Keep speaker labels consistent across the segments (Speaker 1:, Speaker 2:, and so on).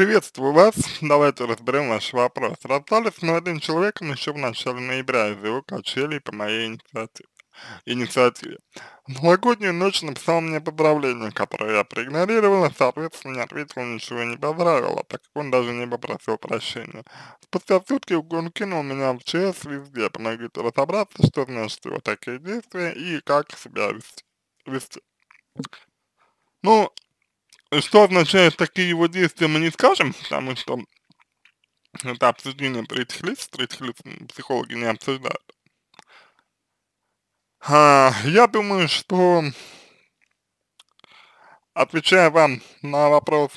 Speaker 1: Приветствую вас. Давайте разберем ваш вопрос. Расстались с молодым человеком еще в начале ноября из-за его качелей по моей инициативе. инициативе. В новогоднюю ночь написал мне поздравление, которое я проигнорировал. соответственно, не ответил, ничего не поздравила, так как он даже не попросил прощения. Спустя сутки он кинул меня в ЧС везде, помогите разобраться, что значит его такие действия и как себя вести. Ну, что означают такие его действия, мы не скажем, потому что это обсуждение третьих лиц, третьих лиц психологи не обсуждают. А, я думаю, что отвечая вам на вопрос,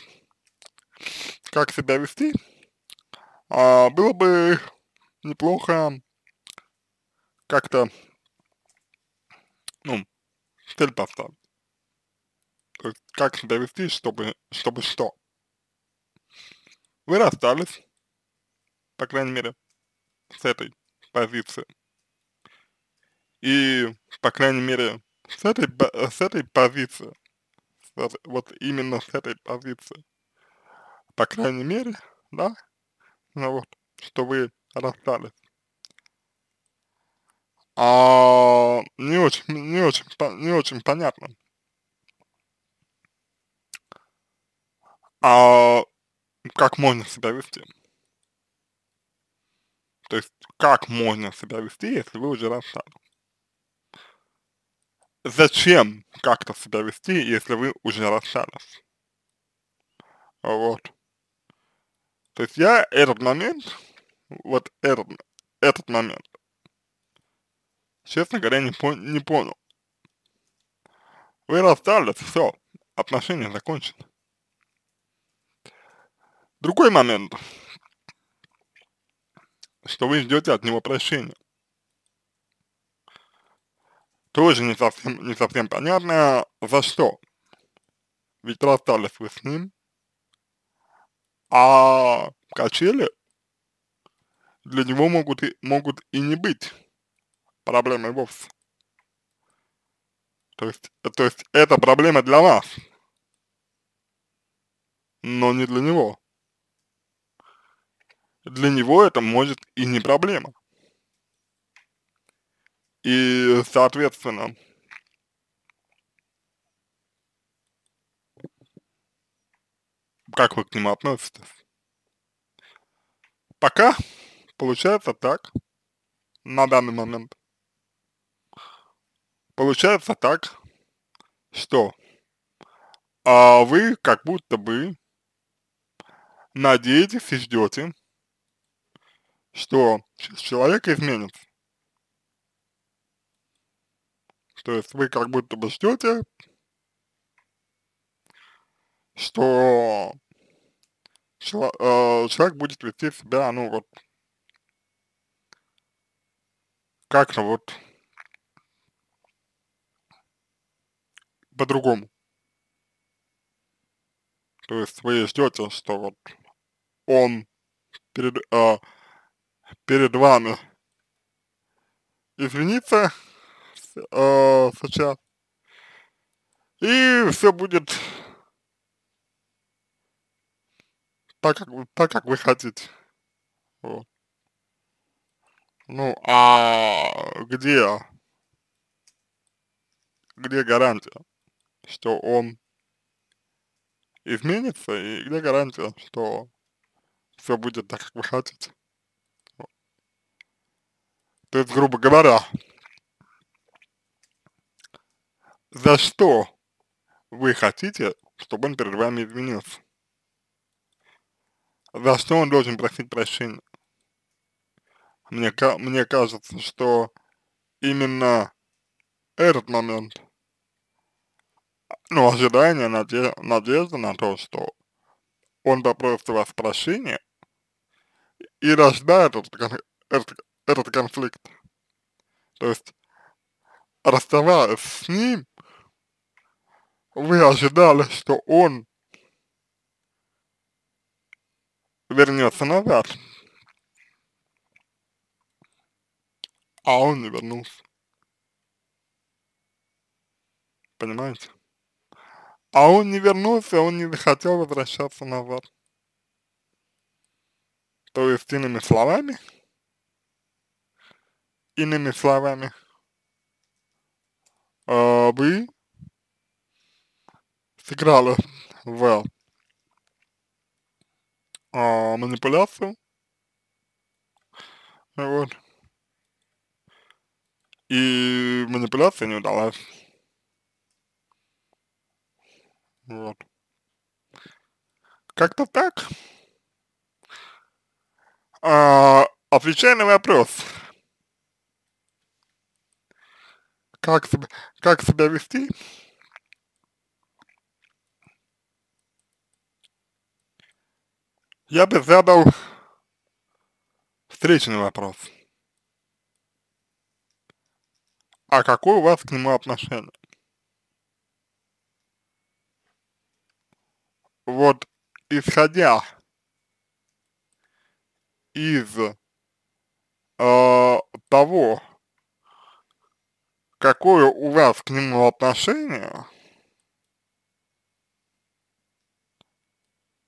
Speaker 1: как себя вести, а, было бы неплохо как-то, ну, цель поставить как себя вести, чтобы, чтобы что. Вы расстались, по крайней мере, с этой позиции. И, по крайней мере, с этой, с этой позиции, с, вот именно с этой позиции, по крайней мере, да, ну вот, что вы расстались. А, не очень, не очень, не очень понятно, А как можно себя вести? То есть, как можно себя вести, если вы уже расстались? Зачем как-то себя вести, если вы уже расстались? Вот. То есть я этот момент, вот этот, этот момент, честно говоря, не, по не понял. Вы расстались, все, отношения закончены. Другой момент, что вы ждете от него прощения. Тоже не совсем, не совсем понятно, за что. Ведь расстались вы с ним, а качели для него могут и, могут и не быть проблемой вовсе. То есть, то есть это проблема для вас, но не для него для него это может и не проблема. И, соответственно, как вы к нему относитесь? Пока получается так, на данный момент. Получается так, что а вы как будто бы надеетесь и ждете, что человек изменится. То есть вы как будто бы ждете, что э, человек будет вести себя, ну вот, как-то ну, вот по-другому. То есть вы ждете, что вот он перед, э, перед вами извиниться э, сейчас, и все будет так, как, так, как вы хотите. Вот. Ну, а где, где гарантия, что он изменится, и где гарантия, что все будет так, как вы хотите? То есть, грубо говоря, за что вы хотите, чтобы он перед вами извинился? За что он должен просить прощения? Мне, мне кажется, что именно этот момент, ну, ожидание, наде надежда на то, что он попросит вас прощения, и рождает этот, этот, этот конфликт. То есть, расставаясь с ним, вы ожидали, что он вернется назад. А он не вернулся. Понимаете? А он не вернулся, он не захотел возвращаться назад. То есть, иными словами, Иными словами, а, вы сыграли в а, манипуляцию, вот, и манипуляция не удалась. Вот. Как-то так. А, отвечая на вопрос, как, как себя вести, я бы задал встречный вопрос. А какое у вас к нему отношение? Вот исходя из э, того, какое у вас к нему отношение,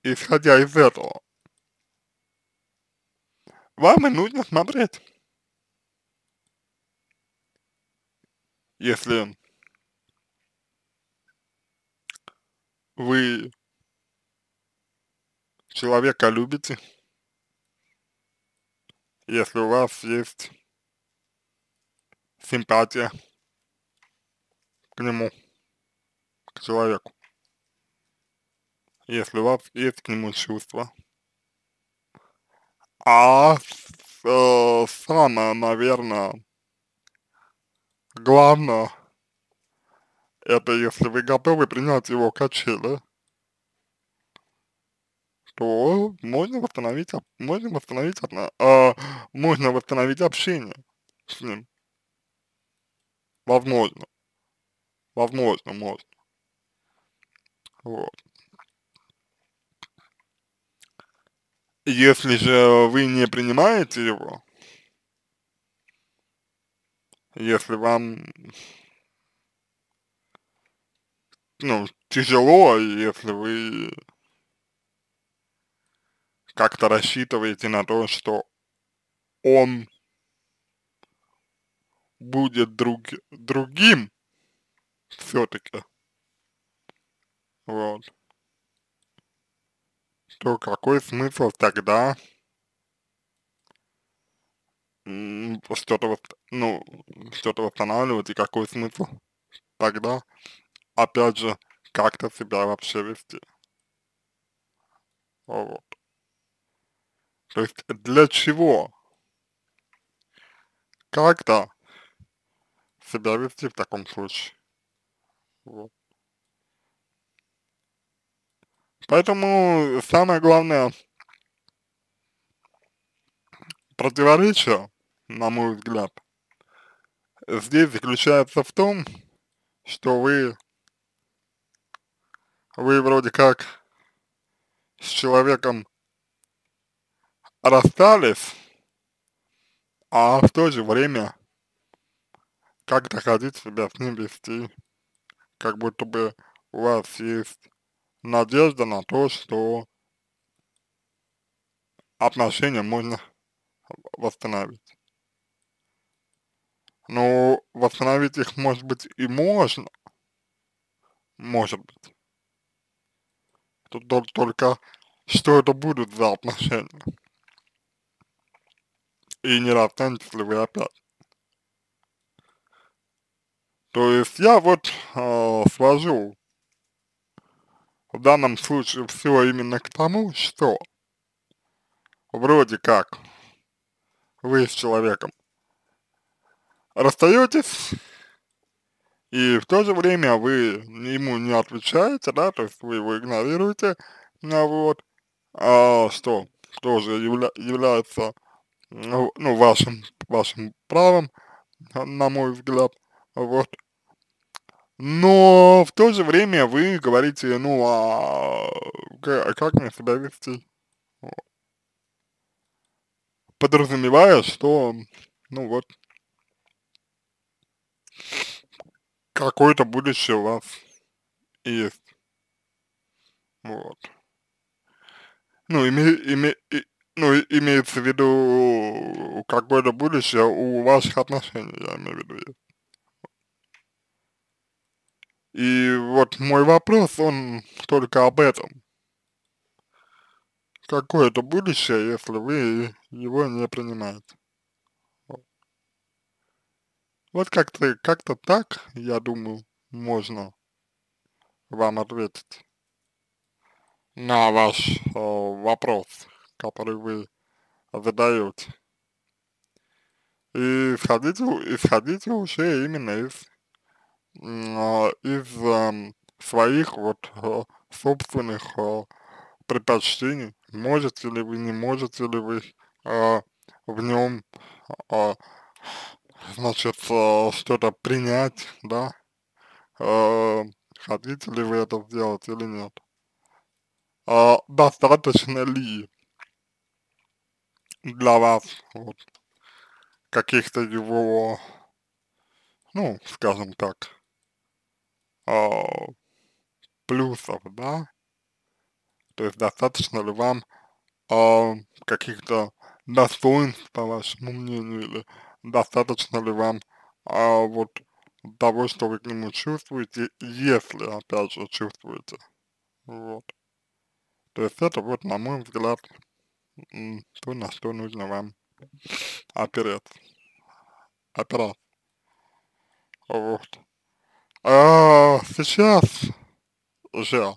Speaker 1: исходя из этого, вам и нужно смотреть. Если вы человека любите, если у вас есть симпатия к нему, к человеку. Если у вас есть к нему чувства. А э, самое, наверное, главное, это если вы готовы принять его качели, то можно восстановить, можно восстановить, одно, э, можно восстановить общение с ним. Возможно. Возможно, можно. Вот. Если же вы не принимаете его, если вам, ну, тяжело, если вы как-то рассчитываете на то, что он будет друг, другим, все-таки. Вот. То какой смысл тогда что-то, ну, что-то восстанавливать и какой смысл тогда, опять же, как-то себя вообще вести. Вот. То есть для чего как-то себя вести в таком случае? Вот. Поэтому самое главное противоречие, на мой взгляд, здесь заключается в том, что вы, вы вроде как с человеком расстались, а в то же время как-то ходить себя с ним вести как будто бы у вас есть надежда на то, что отношения можно восстановить. Но ну, восстановить их, может быть, и можно. Может быть. Тут только, что это будут за отношения. И не расстанетесь ли вы опять. То есть я вот э, свожу в данном случае все именно к тому, что вроде как вы с человеком расстаетесь, и в то же время вы ему не отвечаете, да, то есть вы его игнорируете, ну вот, а, что тоже явля является, ну, ну, вашим, вашим правом, на мой взгляд, вот, но в то же время вы говорите, ну, а, а как мне себя вести? Подразумевая, что, ну вот, какое-то будущее у вас есть. Вот. Ну, име, име, и, ну имеется в виду какое-то будущее у ваших отношений, я имею в виду есть. И вот мой вопрос, он только об этом. Какое это будущее, если вы его не принимаете? Вот как-то как, -то, так, я думаю, можно вам ответить на ваш э, вопрос, который вы задаете. И сходите, и сходите уже именно из а, из э, своих вот э, собственных э, предпочтений, можете ли вы, не можете ли вы э, в нем, э, значит, э, что-то принять, да, э, хотите ли вы это сделать или нет, э, достаточно ли для вас вот, каких-то его, ну, скажем так, э, плюсов, да? То есть достаточно ли вам э, каких-то достоинств, по вашему мнению, или достаточно ли вам э, вот того, что вы к нему чувствуете, если, опять же, чувствуете. Вот. То есть это вот, на мой взгляд, то, на что нужно вам опереться. Опираться. Вот. А, сейчас уже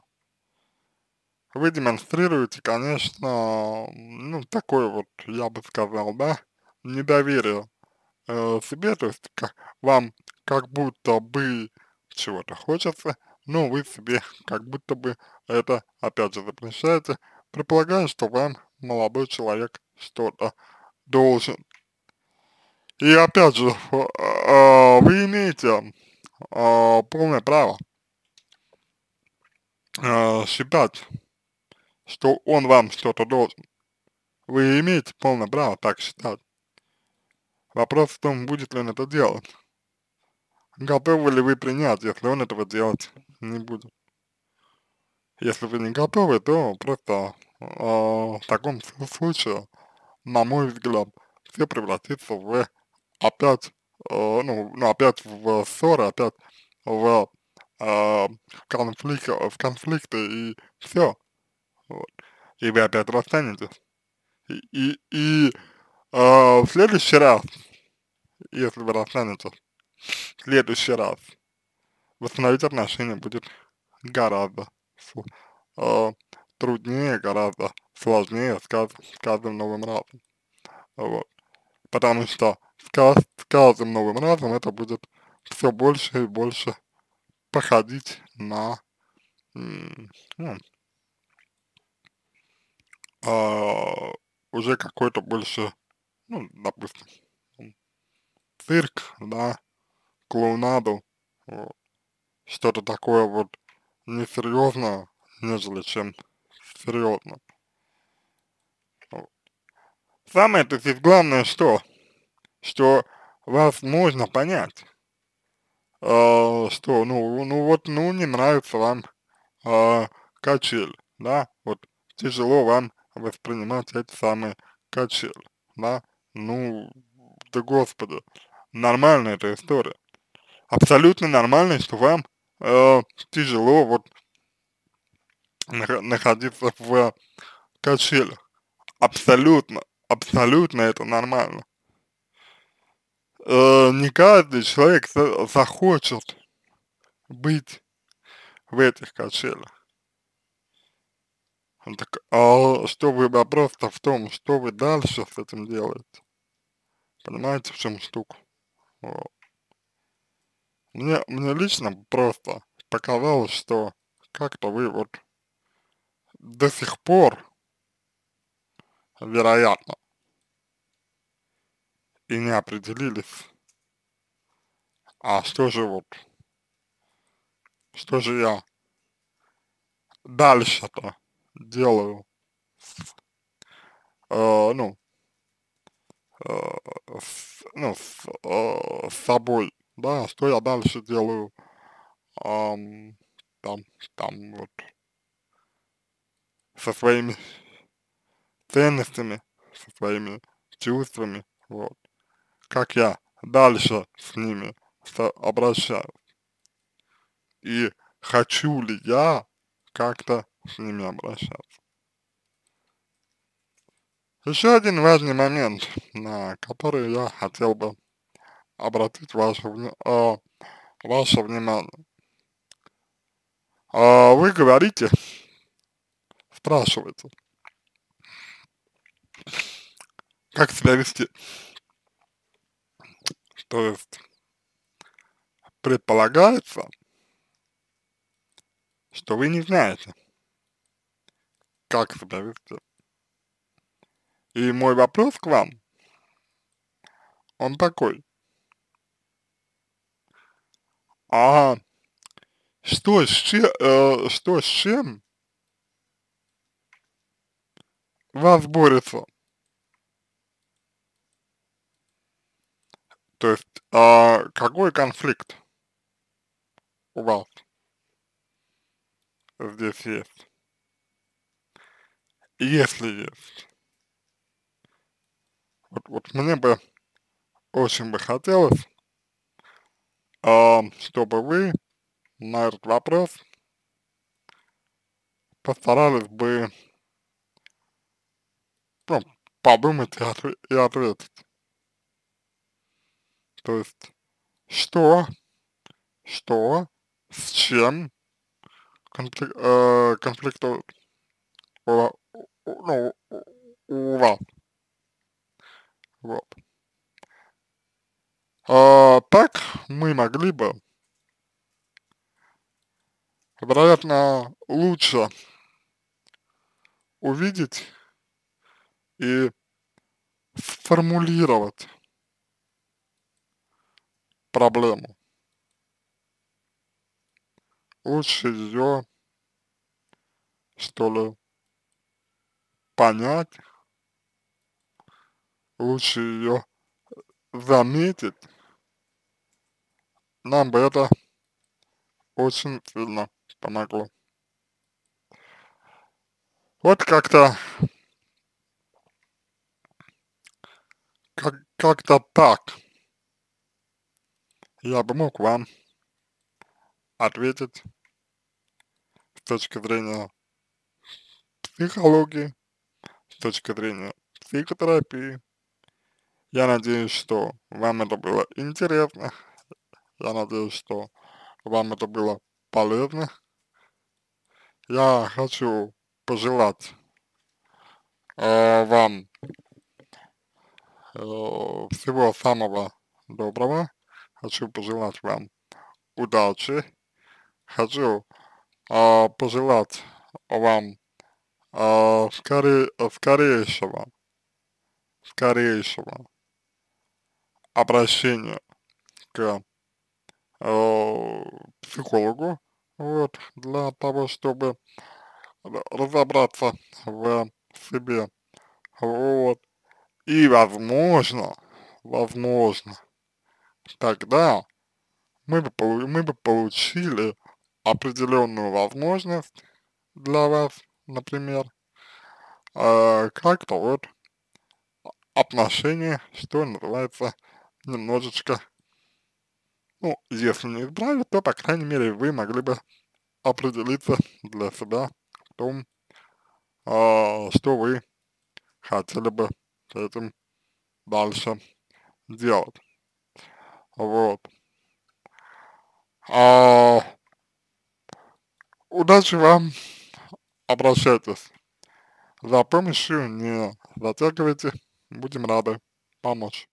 Speaker 1: вы демонстрируете, конечно, ну, такое вот, я бы сказал, да, недоверие э, себе, то есть к, вам как будто бы чего-то хочется, но вы себе как будто бы это опять же запрещаете, предполагая, что вам молодой человек что-то должен. И опять же, э, э вы имеете э, полное право э, считать, что он вам что-то должен. Вы имеете полное право так считать. Вопрос в том, будет ли он это делать. Готовы ли вы принять, если он этого делать не будет. Если вы не готовы, то просто э, в таком случае, на мой взгляд, все превратится в опять Э, ну, ну, опять в ссоры, опять в э, конфликт, в конфликты и все. Вот. И вы опять расстанетесь. И, и, и э, в следующий раз, если вы расстанетесь, в следующий раз восстановить отношения будет гораздо э, труднее, гораздо сложнее с, с каждым новым разом. Вот. Потому что с, каждым новым разом это будет все больше и больше походить на ну, э, уже какой-то больше, ну, допустим, цирк, да, клоунаду, вот, что-то такое вот несерьезно, нежели чем серьезно. Вот. Самое-то здесь главное что? что вас можно понять, э, что, ну, ну вот, ну не нравится вам э, качель, да, вот тяжело вам воспринимать эти самые качели, да, ну, да господи, нормальная эта история, абсолютно нормально, что вам э, тяжело вот находиться в качелях, абсолютно, абсолютно это нормально, э, не каждый человек захочет быть в этих качелях. Так, а что вы, вопрос-то в том, что вы дальше с этим делаете? Понимаете, в чем штука? Вот. Мне, мне лично просто показалось, что как-то вы вот до сих пор, вероятно, и не определились, а что же вот, что же я дальше-то делаю, э, ну, э, с, ну, с, э, с собой, да, что я дальше делаю, эм, там, там вот, со своими ценностями, со своими чувствами, вот как я дальше с ними обращаюсь. И хочу ли я как-то с ними обращаться. Еще один важный момент, на который я хотел бы обратить ваше, э, ваше внимание. Э, вы говорите, спрашиваете, как себя вести. То есть предполагается, что вы не знаете, как себя вести. И мой вопрос к вам, он такой. А что с, че, э, что с чем вас борется? То есть, а какой конфликт у вас здесь есть? Если есть. Вот, вот мне бы очень бы хотелось, э, чтобы вы на этот вопрос постарались бы ну, подумать и, отв и ответить. То есть, что, что, с чем конфликт, э, конфликт ну, у, у, ну, у вас. Вот. А, так мы могли бы, вероятно, лучше увидеть и сформулировать проблему. Лучше ее, что ли, понять, лучше ее заметить, нам бы это очень сильно помогло. Вот как-то как-то как так я бы мог вам ответить с точки зрения психологии, с точки зрения психотерапии. Я надеюсь, что вам это было интересно. Я надеюсь, что вам это было полезно. Я хочу пожелать э, вам э, всего самого доброго хочу пожелать вам удачи, хочу э, пожелать вам э, а, скорее, скорейшего, скорейшего обращения к э, психологу, вот, для того, чтобы разобраться в себе, вот, и возможно, возможно, тогда мы бы, мы бы получили определенную возможность для вас, например, э, как-то вот отношения, что называется, немножечко, ну, если не исправить, то, по крайней мере, вы могли бы определиться для себя в том, э, что вы хотели бы с этим дальше делать. Вот. А, удачи вам, обращайтесь. За помощью не затягивайте, будем рады помочь.